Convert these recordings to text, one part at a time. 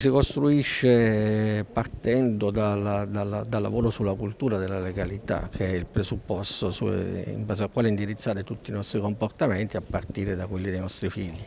Si costruisce partendo dalla, dalla, dal lavoro sulla cultura della legalità, che è il presupposto su, in base al quale indirizzare tutti i nostri comportamenti a partire da quelli dei nostri figli.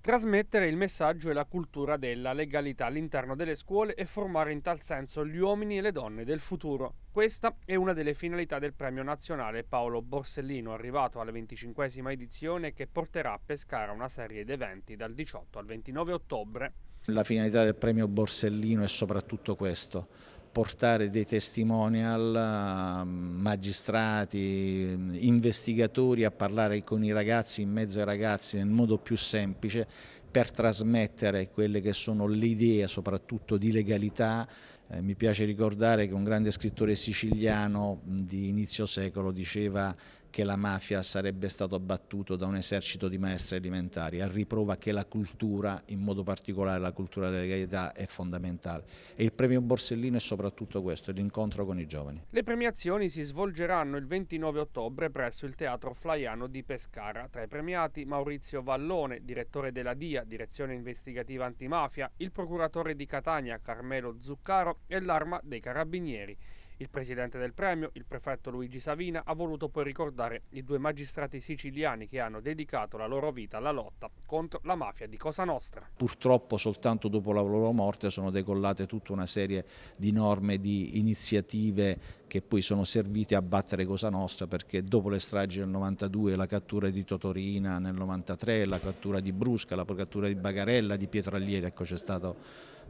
Trasmettere il messaggio e la cultura della legalità all'interno delle scuole e formare in tal senso gli uomini e le donne del futuro. Questa è una delle finalità del premio nazionale Paolo Borsellino, arrivato alla 25esima edizione che porterà a Pescara una serie di eventi dal 18 al 29 ottobre. La finalità del premio Borsellino è soprattutto questo, portare dei testimonial, eh, magistrati, eh, investigatori a parlare con i ragazzi, in mezzo ai ragazzi, nel modo più semplice per trasmettere quelle che sono le idee soprattutto di legalità. Eh, mi piace ricordare che un grande scrittore siciliano di inizio secolo diceva che la mafia sarebbe stato abbattuto da un esercito di maestri alimentari, a riprova che la cultura, in modo particolare la cultura della legalità, è fondamentale. E il premio Borsellino è soprattutto questo, l'incontro con i giovani. Le premiazioni si svolgeranno il 29 ottobre presso il Teatro Flaiano di Pescara. Tra i premiati Maurizio Vallone, direttore della DIA, Direzione Investigativa Antimafia, il procuratore di Catania Carmelo Zuccaro e l'arma dei Carabinieri. Il presidente del premio, il prefetto Luigi Savina, ha voluto poi ricordare i due magistrati siciliani che hanno dedicato la loro vita alla lotta contro la mafia di Cosa Nostra. Purtroppo soltanto dopo la loro morte sono decollate tutta una serie di norme, di iniziative che poi sono servite a battere Cosa Nostra perché dopo le stragi del 92, la cattura di Totorina nel 93, la cattura di Brusca, la cattura di Bagarella, di Pietro Allieri, ecco c'è stata uh,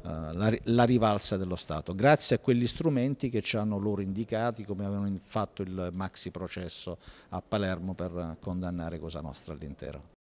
eh, la, la, rivalsa dello Stato, grazie a quegli strumenti che ci hanno loro indicati come avevano fatto il maxi processo a Palermo per condannare Cosa Nostra all'intero.